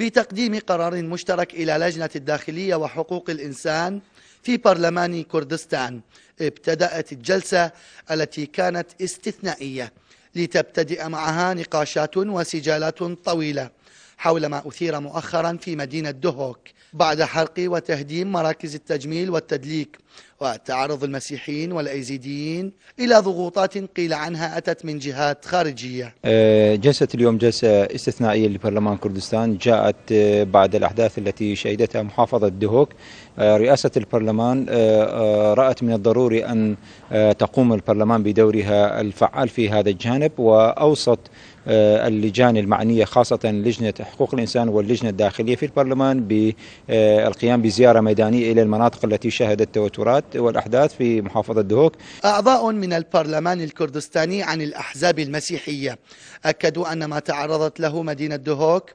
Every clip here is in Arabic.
بتقديم قرار مشترك إلى لجنة الداخلية وحقوق الإنسان في برلمان كردستان ابتدأت الجلسة التي كانت استثنائية لتبتدئ معها نقاشات وسجالات طويلة حول ما أثير مؤخرا في مدينة دهوك بعد حرق وتهديم مراكز التجميل والتدليك وتعرض المسيحيين والأيزيديين إلى ضغوطات قيل عنها أتت من جهات خارجية آه، جلسة اليوم جلسة استثنائية لبرلمان كردستان جاءت آه، بعد الأحداث التي شهدتها محافظة دهوك آه، رئاسة البرلمان رأت من الضروري أن تقوم البرلمان بدورها الفعال في هذا الجانب وأوصت اللجان المعنية خاصة لجنة حقوق الإنسان واللجنة الداخلية في البرلمان بالقيام بزيارة ميدانية إلى المناطق التي شهدت توترات التغيرات والأحداث في محافظة دهوك أعضاء من البرلمان الكردستاني عن الأحزاب المسيحية أكدوا أن ما تعرضت له مدينة دهوك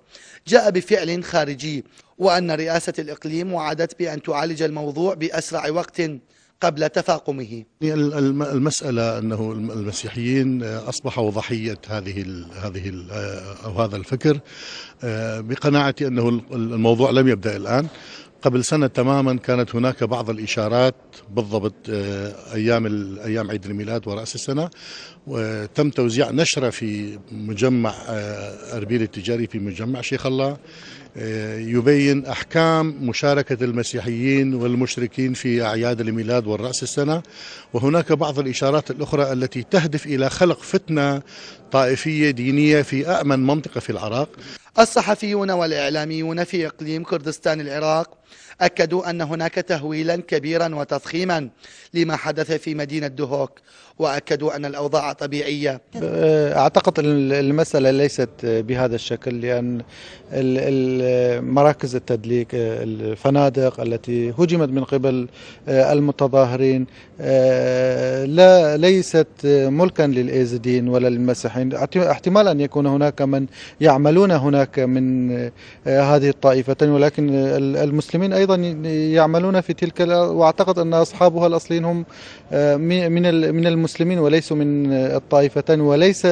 جاء بفعل خارجي وأن رئاسة الإقليم وعدت بأن تعالج الموضوع بأسرع وقت قبل تفاقمه المسألة أنه المسيحيين أصبحوا ضحية هذه الـ هذه الـ أو هذا الفكر آه، بقناعتي أنه الموضوع لم يبدأ الآن قبل سنة تماما كانت هناك بعض الإشارات بالضبط آه، أيام أيام عيد الميلاد ورأس السنة وتم توزيع نشرة في مجمع آه، أربيل التجاري في مجمع شيخ الله آه، يبين أحكام مشاركة المسيحيين والمشركين في أعياد الميلاد والرأس السنة وهناك بعض الإشارات الأخرى التي تهدف إلى خلق فتنة طائفية دينية في أأمن منطقة في العراق الصحفيون والإعلاميون في إقليم كردستان العراق أكدوا أن هناك تهويلا كبيرا وتضخيما لما حدث في مدينة دهوك وأكدوا أن الأوضاع طبيعية أعتقد المسألة ليست بهذا الشكل لأن ال ال مراكز التدليك الفنادق التي هجمت من قبل آه، المتظاهرين آه، لا ليست ملكا للايزيدين ولا للمسيحيين احتمال أن يكون هناك من يعملون هناك من آه، هذه الطائفتين ولكن المسلمين أيضا يعملون في تلك وأعتقد أن أصحابها الأصليين هم من من المسلمين وليسوا من الطائفتين وليس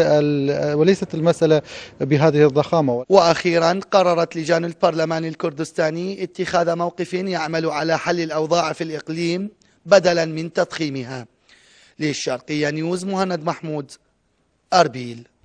وليست المسألة بهذه الضخامة وأخيرا قررت لجان بإمكان البرلمان الكردستاني اتخاذ موقف يعمل على حل الأوضاع في الإقليم بدلا من تضخيمها للشرقية نيوز مهند محمود أربيل